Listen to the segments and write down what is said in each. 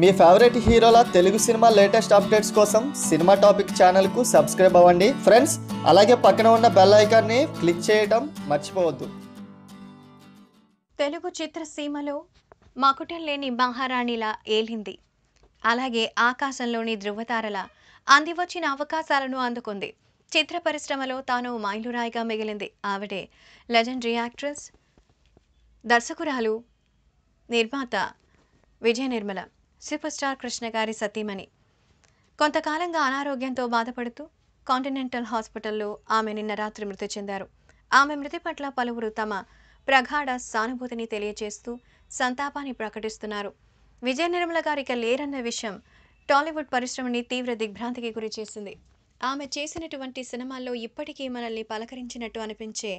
మీ favourite హీరోల Telugu cinema latest updates కోసం cinema topic ఛానల్కు సబ్స్క్రైబ్ అవ్వండి ఫ్రెండ్స్ అలాగే పక్కన ఉన్న బెల్ ని క్లిక్ చేయడం మర్చిపోవద్దు తెలుగు చిత్రసీమలో మకుటం లేని మహారాణిలా ఏలింది అలాగే ఆకాశంలోని ధృవతారల అందివచ్చిన అవకాశాలను అందుకుంది చిత్ర పరిశ్రమలో తాను మైలురాయిగా మిగిలింది ఆవిడే లెజెండరీ యాక్ట్రెస్ దర్శకురాలు నిర్మాత విజయ నిర్మల సూపర్ స్టార్ కృష్ణ గారి సతీమణి కొంతకాలంగా అనారోగ్యంతో బాధపడుతూ కాంటినెంటల్ హాస్పిటల్లో ఆమె నిన్న రాత్రి మృతి చెందారు ఆమె మృతి పట్ల పలువురు తమ ప్రగాఢ సానుభూతిని తెలియజేస్తూ సంతాపాన్ని ప్రకటిస్తున్నారు విజయ నిర్మల గారిక లేరన్న విషయం టాలీవుడ్ పరిశ్రమని తీవ్ర దిగ్భ్రాంతికి గురిచేసింది ఆమె చేసినటువంటి సినిమాల్లో ఇప్పటికీ మనల్ని పలకరించినట్టు అనిపించే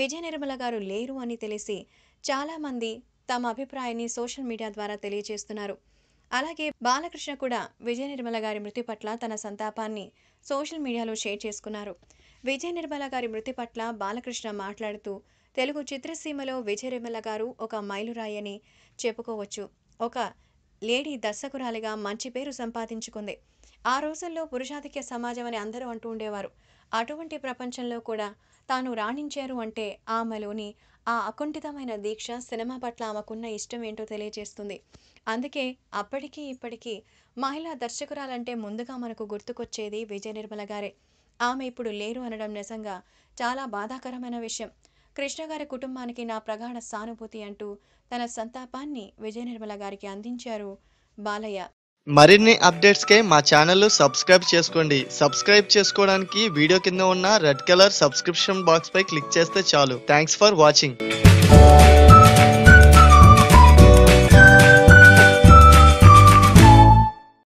విజయ నిర్మల గారు లేరు అని తెలిసి చాలామంది తమ అభిప్రాయాన్ని సోషల్ మీడియా ద్వారా తెలియజేస్తున్నారు అలాగే బాలకృష్ణ కూడా విజయ నిర్మల గారి మృతి పట్ల తన సంతాపాన్ని సోషల్ మీడియాలో షేర్ చేసుకున్నారు విజయ నిర్మల గారి మృతి పట్ల బాలకృష్ణ మాట్లాడుతూ తెలుగు చిత్రసీమలో విజయ నిర్మల గారు ఒక మైలురాయని చెప్పుకోవచ్చు ఒక లేడీ దర్శకురాలిగా మంచి పేరు సంపాదించుకుంది ఆ రోజుల్లో పురుషాధిక్య సమాజం అని అందరూ అంటూ ఉండేవారు అటువంటి ప్రపంచంలో కూడా తాను రాణించారు అంటే ఆమెలోని ఆ అకుంఠితమైన దీక్ష సినిమా పట్ల ఆమెకున్న ఇష్టం ఏంటో తెలియజేస్తుంది అందుకే అప్పటికీ ఇప్పటికీ మహిళా దర్శకురాలంటే ముందుగా మనకు గుర్తుకొచ్చేది విజయ నిర్మల గారే ఆమె ఇప్పుడు లేరు అనడం నిజంగా చాలా బాధాకరమైన విషయం కృష్ణ గారి కుటుంబానికి నా ప్రగాఢ సానుభూతి అంటూ తన సంతాపాన్ని విజయ నిర్మల గారికి అందించారు బాలయ్య మరిన్ని అప్డేట్స్కే మా ఛానల్ సబ్స్క్రైబ్ చేసుకోండి సబ్స్క్రైబ్ చేసుకోవడానికి వీడియో కింద ఉన్న రెడ్ కలర్ సబ్స్క్రిప్షన్ బాక్స్పై క్లిక్ చేస్తే చాలు థ్యాంక్స్ ఫర్ వాచింగ్